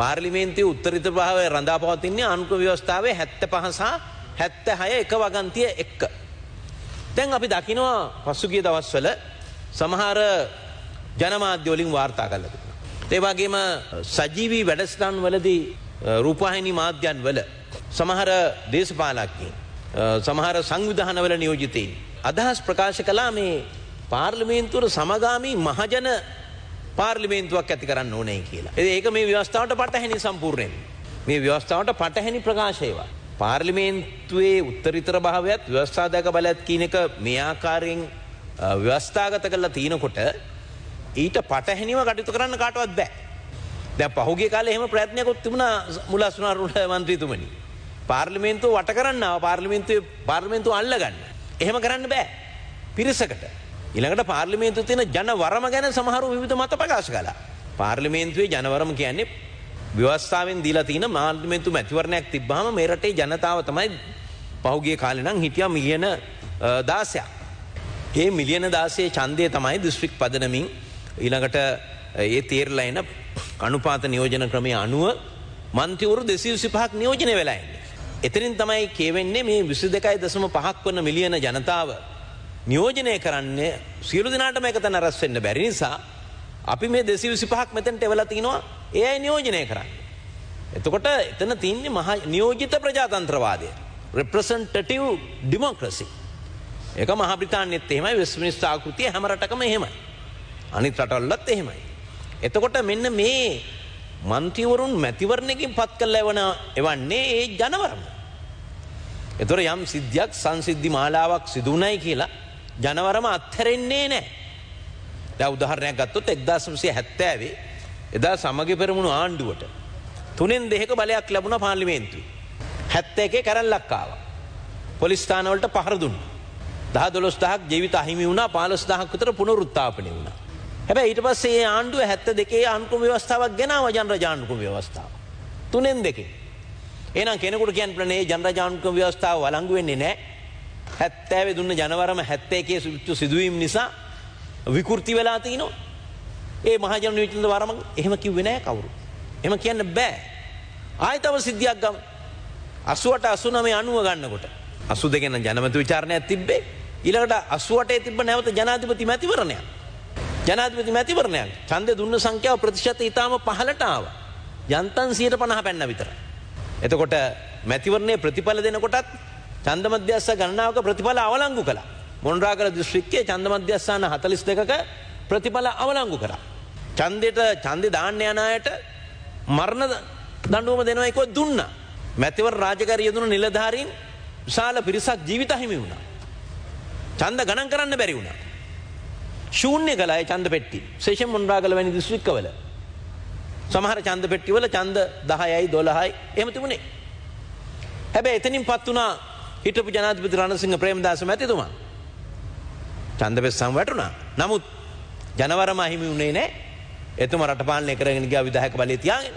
පාර්ලිමේන්තිය උත්තරිත භාවය රඳා පවතින්නේ අනුක ව්‍යවස්ථාවේ හැත්ත පහසා හැත්ත හය එක වගන්තිය එක්ක. දැන් අපි දකිනවා පසුගිය දවස්වල සමහර ජනමාධ්‍යවලින් වාර්තා කලද. ඒවාගේම සජීවී වැඩස්ථාන් වලදී රූපහිනි මාධ්‍යන් වල සමහර දේශපාලක්කින් සමහර සංවිධානවල නියෝජිතයින්. අදහස් ප්‍රකාශ කලා මේ පාර්ලිමේන්තුර සමගාමී මහජන පාර්ලිමේන්තුවක් ඇති කරන්න ඕනෑ කියලා. ඒක මේ ව්‍යවස්ථාවට පටහැනි සම්පූර්ණයෙන්. මේ ව්‍යවස්ථාවට පටහැනි ප්‍රකාශයවා. පාර්ලිමේන්තුවේ උත්තරිතර භාවයත් ව්‍යවස්ථාධයක බලත් කියනක මේ ආකාරයෙන් ව්‍යවස්ථාගත කරලා තියනකොට ඊට පටහැනිව කටයුතු කරන්න කාටවත් බෑ. දැ පහුගේ කාල එහම ප්‍රත්නයකොත් තිබුණ මුලස්ුනාරුට මන්ත්‍රීතුමනි. පාර්ලිමේන්තුව වට කරන්න පාර්ලිමින්තුවේ පාර්මෙන්තු අල්ලගන්න. එහෙම කරන්න බෑ. පිරිසකට ඉළඟට පාර්ලිමේන්තු තියෙන ජනවරම ගැන සමහරු විධ මත ප්‍රකාශ කලා. පාර්ලිමේන්තුවේ ජනවරම කියන්නේ ව්‍යවස්ථාවෙන් දීලා තියෙන මාර්ලිමේන්තු මැතිවරණයක් තිබ්බහම මේ රටේ ජනතාව තමයි පහුගිය කාලේ නම් හිටියා මිලියන 16ක්. ඒ මිලියන 16 ඡන්දය තමයි දිස්ත්‍රික් පදනමින් ඊළඟට ඒ තීරලා එන අනුපාත නියෝජන ක්‍රමය අනුව මන්තිවරු 225ක් නියෝජනය වෙලා ඉන්නේ. එතනින් තමයි කියවෙන්නේ මේ 22.5ක් වන මිලියන ජනතාව නියෝජනය කරන්නේ සියලු දෙනාටම එක තැන රැස් වෙන්න බැරි නිසා අපි මේ 225ක් මෙතෙන්ට එවලා තිනවා ඒ අය නියෝජනය කරන්නේ. එතකොට එතන තින්නේ මහා නියෝජිත ප්‍රජාතන්ත්‍රවාදය. representative democracy. ඒක මහා බ්‍රිතාන්‍යයේත් එහෙමයි වෙස්ට්මිනිස්ටර් ආකෘතිය හැම රටකම එහෙමයි. අනිත් රටවලත් එහෙමයි. එතකොට මෙන්න මේ මන්ත්‍රීවරුන් මැතිවරණයකින් පත් කරලා එවන එවන්නේ ඒ ජනවරම. එතකොට යම් සිද්ධියක් සංසිද්ධි මාලාවක් සිදු වුණයි කියලා ජනවරම අත්හැරෙන්නේ නෑ. දැ උදාහරණයක් ගත්තොත් එක්දාසම්සය හැත්තෑවේ එදා සමග පෙරමුණු ආණ්ඩුවට. තුනෙන් දෙහෙක බලයක් ලැබුණ පාලිමේන්තුයි. හැත්ත එකේ කැරල්ලක්කාව. පොලිස්ථානවලට පහරදුන්. දහ දොස් දහක් ජීවිත අහිමි වුණා පාලස් දහක්කතර පුනරුත්තාපනය වුණ. හැබැ ඊට පස්සේ ආණ්ඩුව හැත්ත දෙකේ ආණ්කුම ව්‍යවස්ථාවක් ගෙනාව ජනරජාණකුම ව්‍යවස්ථාව. තුනෙන් දෙකේ. එනම් කෙනෙකුට කියන් ප්‍රනේ ජනරජාණකුම ව්‍යවස්ථාව වලංගුවෙන්නේ නෑ හැත්තෑවේ දුන්න ජනවරම හැත්තේකේ සුච්චු සිදුවීම් නිසා විකෘති වෙලා තිනවා. ඒ මහජන නියෝජිත වරම එහෙම කිව්වේ නෑ කවුරු. එහෙම කියන්න බෑ. ආයතව සිද්ධියක් ගම. 80ට 89 90 ගන්නකොට 82 ගැන ජනමත විචාරණයක් තිබ්බේ. ඊළඟට 88 තිබ්බ නැවත ජනාධිපති මැතිවරණයක්. ජනාධිපති මැතිවරණයක්. ඡන්දේ දුන්න සංඛ්‍යාව ප්‍රතිශතය ඊටාම පහළට ආවා. යන්තම් 150 පැන්න විතර. එතකොට මැතිවරණයේ ප්‍රතිඵල දෙනකොටත් චන්ද මධ්‍යස්ස ගණනාවක ප්‍රතිඵල අවලංගු කළා. මොන්රාගල දිස්ත්‍රික්කයේ චන්ද මධ්‍යස්ථාන 42ක ප්‍රතිඵල අවලංගු කරා. ඡන්දෙට ඡන්දෙ දාන්න යන අයට මරණ දඬුවම දෙනවා එකෝ දුන්නා. මැතිවර රාජකාරිය යෙදුණු නිලධාරීන් විශාල පිරිසක් ජීවිත හිමි වුණා. ඡන්ද ගණන් කරන්න බැරි වුණා. ශූන්‍ය කළා ඒ ඡන්ද පෙට්ටි. විශේෂයෙන් මොන්රාගල වැනි දිස්ත්‍රික්කවල. සමහර ඡන්ද පෙට්ටිවල ඡන්ද 10යි 12යි එහෙම තිබුණේ. හැබැයි එතනින් පත් වුණා හිටපු ජනාධපති රණසිංහ ප්‍රේමදාස මැතිතුමා. චන්දපෙස්සම් වැටුණා. නමුත් ජනවරම අහිමි වුණේ නෑ එතුම රටපාලනය කරගෙන ගියා විධායක බලය තියාගෙන.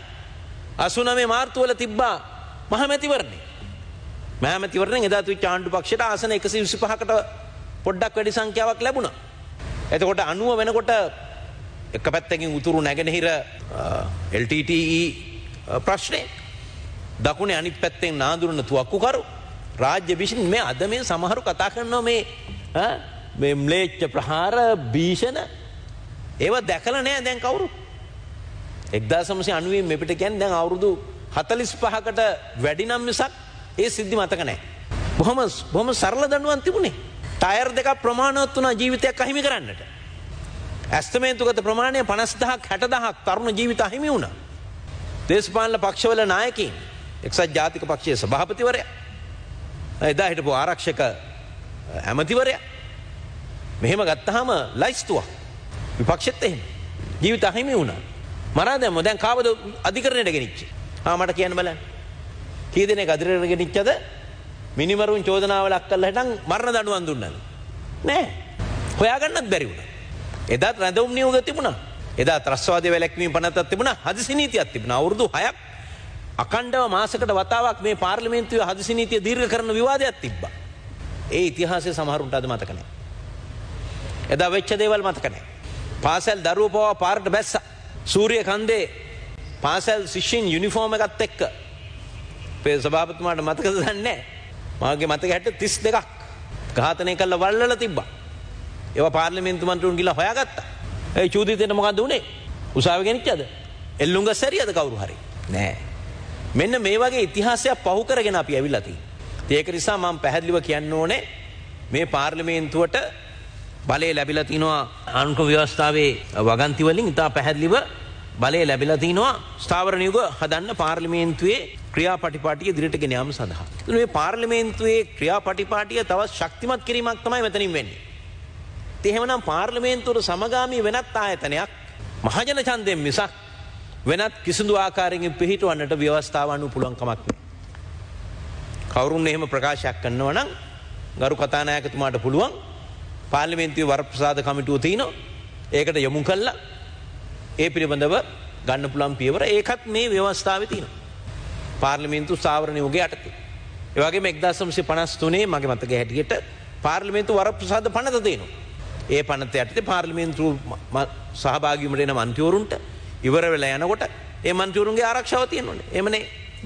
අසුනමේ මාර්තුවල තිබ්බා මහමැතිවරණේ. මෑමැතිවරණෙන් එදා තිබිච්ච ආණ්ඩු පක්ෂයට ආසන 125කට පොඩ්ඩක් වැඩි සංඛ්‍යාවක් ලැබුණා. එතකොට 90 වෙනකොට එක පැත්තකින් උතුරු නැගෙනහිර LTTE ප්‍රශ්නේ දකුණේ අනිත් පැත්තෙන් නාඳුරන තුවක්කුකරු රාජ්‍ය විසින් මේ අද මේ සමහරු කතා කරනවා මේ මෙම්ලේච්ච ප්‍රහාර භීෂණ ඒව දැකල නෑ දැන් කවුරු. එක්දා සමසය අනුවේ මෙපිට කැන් දැන් අවුරුදු හතලිස් පහකට වැඩිනම් මිසක් ඒ සිද්ධි මතක නෑ. බොහොම බොහොම සරල දඩුවන් තිබුණේ. ටයර් දෙක ප්‍රමාණවත් වනා ජීවිතයක් අහිමි කරන්නට. ඇස්තමේන්තුගත ප්‍රමාණය පනස්දහක් හැටදහක් තරුණ ජීවිත අහිමි වුණ. දේශපාල පක්ෂවල නායකින් එක්සත් ජාතික පක්ෂය සභාපතිවරයා එදා හිටපු ආරක්ෂක ඇමතිවරයා මෙහෙම ගත්තහම ලයිස්තුවක් විපක්ෂත් එහෙම ජීවිත අහිමි වුණා මරා දැම්ම දැන් කාවද අධිකරණයට ගෙනිච්චේ ආ මට කියන්න බලන්න කී දෙනෙක් අධිකරණයට ගෙනිච්චද මිනිමරුන් චෝදනාව ලක් කළා හිටන් මරණ දඬුවම් දුන්නද නෑ හොයාගන්නත් බැරි වුණා එදාත් රැඳවුම් නියෝග තිබුණා එදා ත්‍රස්වාදී වැළැක්වීම පනතක් තිබුණා හදිසි නීතියක් තිබුණා අවුරුදු 6ක් අකණ්ඩව මාසකට වතාවක් මේ පාර්ලිමේන්තුව හදිසි නීතිය දීර්ඝ කරන විවාදයක් තිබ්බා. ඒ ඉතිහාසය සමහරුන්ට අද මතක නැහැ. එදා වෙච්ච දේවල් මතක නැහැ. පාසල් දරුවෝ පවා පාරට බැස්සා. සූර්ය කන්දේ පාසල් ශිෂ්‍යයින් යුනිෆෝම් එකත් එක්ක. පේ සභාපතිතුමාට මතකද දන්නේ නැහැ. මාගේ මතක හැට 32ක් ඝාතනය කළ වල්වල තිබ්බා. ඒවා පාර්ලිමේන්තු මන්ත්‍රීන් ගිහලා හොයාගත්තා. ඒ චූදිතේට මොකද උනේ? උසාවි ගෙනිච්චද? එල්ලුංගස් හරියද කවුරු හරි? නෑ. මෙන්න මේ වගේ ඉතිහාසයක් පහු කරගෙන අපි ඇවිල්ලති. ඒක නිසා මම පැහැදිලිව කියන්න ඕනේ මේ පාර්ලිමේන්තුවට බලය ලැබිලතිනවා අංක ව්‍යවස්ථාවේ වගන්තිවලින් ඉතා පැහැදිලිව බලය ලැබිලතිනවා ස්ථාවරණයුග හදන්න පාර්ලිමේන්තුවේ ක්‍රියා පටිපාටිය දිරිට ගෙනයාම සඳහා. මේ පාර්ලිමේන්තුවේ ක්‍රියා පටිපාටිය තවත් ශක්තිමත් කිරීමක් තමයි මෙතනින් වෙන්නේ. තෙහෙමනම් පාර්ලිමේන්තුවට සමගාමී වෙනත් ආයතනයක් මහජන චන්දයෙන් මිසක් වෙනත් කිසිදු ආකාරයෙන් පිහිටවන්නට ව්‍යවස්ථාවන්නු පුළුවන්කමක්. කවුරුන් එහෙම ප්‍රකාශයක් කන්නව නම් ගරු කතානායකතුමාට පුළුවන් පාලිමෙන්තිව වරප්‍රසාද කමිටුව තියන ඒකට යොමු කල්ල ඒ පිළිබඳව ගන්න පුළන් පියවර ඒකත් මේ ව්‍යවස්ථාව තියන. පාර්ලිමින්තු සාවරණයෝගේ අටති. ඒවගේ එක්දසම්සි පනස්තුනේ මගේ මතක හැටියට පාර්ලිමේන්තු වරප්‍රසාද පනත තියනවා. ඒ පනත ඇයට පාර්ලිමේන්තු සහභාගිමට එන මන්තවරුන්ට ඉවර වෙලා යනකොට ඒ මන්ත්‍රීවරුන්ගේ ආරක්ෂාව තියෙනවනේ. එමනේ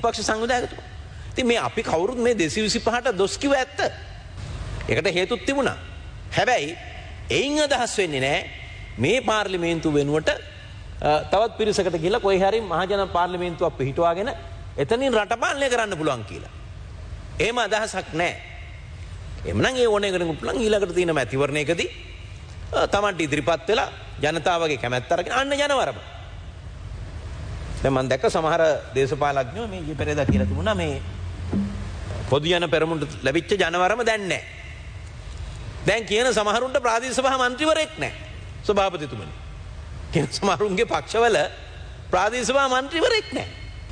විපක්ෂ සංවිධායකතුමා. ඉතින් මේ අපි කවුරුත් මේ 225ට දොස් කිව්ව ඇත්ත. ඒකට හේතුත් තිබුණා. හැබැයි එයින් අදහස් වෙන්නේ නැහැ මේ පාර්ලිමේන්තුව වෙනුවට තවත් පිරිසකට ගිහිල්ලා කොයි හරි මහජන පාර්ලිමේන්තුවක් පිහිටුවාගෙන එතනින් රටපාලනය කරන්න පුළුවන් කියලා. එහෙම අදහසක් නැහැ. එමනම් ඒ ඕනේ කෙනෙකුට නම් ඊළඟට තියෙන මැතිවරණයකදී තමන්ට ඉදිරිපත් වෙලා ජනතාවගේ කැමැත්ත අරගෙන අන්න යනවරම දැන් මම දැක්ක සමහර දේශපාලඥයෝ මේ ඊයේ පෙරේදා කියලා තිබුණා මේ පොදු ජන පෙරමුණට ලැබිච්ච ජනවරම දැන් නැහැ. දැන් කියන සමහරුන්ට ප්‍රාදේශීය සභා මන්ත්‍රීවරයෙක් නැහැ. සභාපතිතුමනි. කියන සමහරුන්ගේ පක්ෂවල ප්‍රාදේශීය සභා මන්ත්‍රීවරයෙක් නැහැ.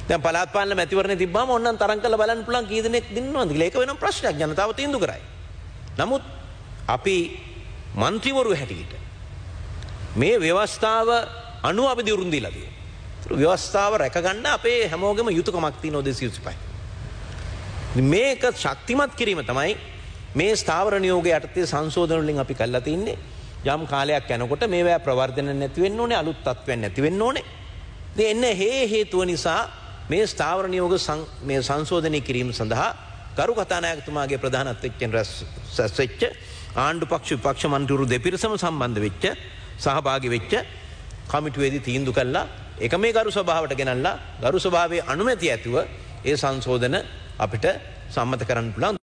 දැන් පළාත් පාලන මැතිවරණේ තිබ්බම ඕන්නම් තරම් කරලා බලන්න පුළුවන් කී දෙනෙක් දින්නවද කියලා. ඒක වෙනම ප්‍රශ්නයක් ජනතාව තීන්දුව කරයි. නමුත් අපි මන්ත්‍රීවරු හැටියට මේ ව්‍යවස්ථාව අනුව අපි දිරුන් දීලා තියෙනවා. ව්‍යවස්ථාව රැකගන්න අපේ හැමෝගම යුතුකමක්ති නොදෙ සිසිපයි. මේක ශක්තිමත් කිරීම තමයි මේ ස්ථාවර නියෝග යටතේ සංශෝධනලින් අපි කල්ලා තින්නේ යම් කාලයක් යනකොට මේවැ ප්‍රවර්ධන නැතිවෙන්න ඕනේ අලුත් තත්ත්වයන් නැතිවෙන්න ඕනේ. දේ එන්න හේ හේතුව නිසා මේ ස්ථාවර නියෝග මේ සංශෝධනය කිරීම සඳහා ගරු කතානායකතුමාගේ ප්‍රධානත්වච්චෙන් සැස්වෙච්ච ආණ්ඩු පක්ෂ විපක්ෂ මන්තුරු දෙපිරිසම සම්බන්ධ වෙච්ච සහභාගි වෙච්ච කමිටුවේදී තීන්දු කළා එක මේ ගරු ස්වභාවට ගෙනල්ලා ගරු ස්වභාවේ අනුමැති ඇතුව ඒ සංශෝධන අපිට සම්මත කරන්න පුළන්